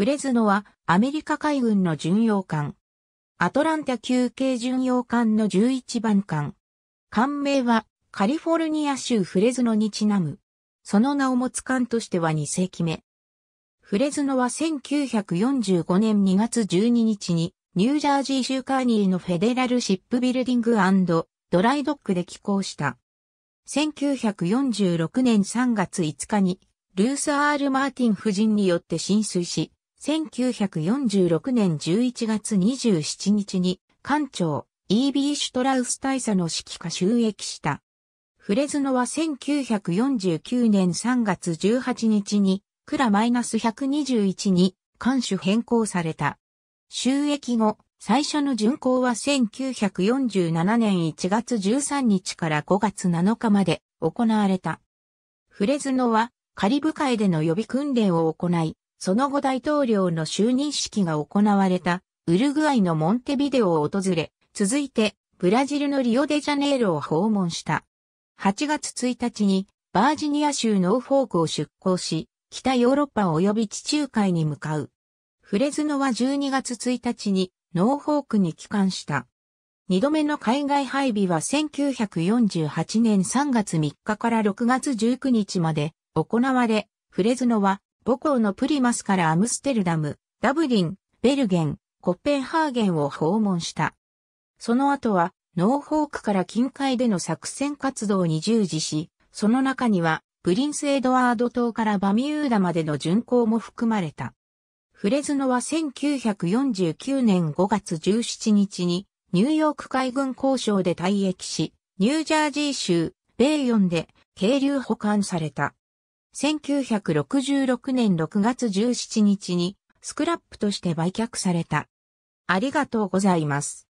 フレズノはアメリカ海軍の巡洋艦。アトランタ級系巡洋艦の11番艦。艦名はカリフォルニア州フレズノにちなむ。その名を持つ艦としては2世紀目。フレズノは1945年2月12日にニュージャージー州カーニーのフェデラルシップビルディングドライドックで寄港した。1946年3月5日にルース・アール・マーティン夫人によって浸水し、1946年11月27日に、艦長、E.B. シュトラウス大佐の指揮下収益した。フレズノは1949年3月18日に、クラ -121 に、艦首変更された。収益後、最初の巡航は1947年1月13日から5月7日まで行われた。フレズノはカリブ海での予備訓練を行い、その後大統領の就任式が行われたウルグアイのモンテビデオを訪れ、続いてブラジルのリオデジャネイロを訪問した。8月1日にバージニア州ノーフォークを出港し、北ヨーロッパ及び地中海に向かう。フレズノは12月1日にノーフォークに帰還した。二度目の海外配備は1948年3月3日から6月19日まで行われ、フレズノは母校のプリマスからアムステルダム、ダブリン、ベルゲン、コッペンハーゲンを訪問した。その後は、ノーホークから近海での作戦活動に従事し、その中には、プリンス・エドワード島からバミューダまでの巡航も含まれた。フレズノは1949年5月17日に、ニューヨーク海軍交渉で退役し、ニュージャージー州、ベイヨンで、渓流保管された。1966年6月17日にスクラップとして売却された。ありがとうございます。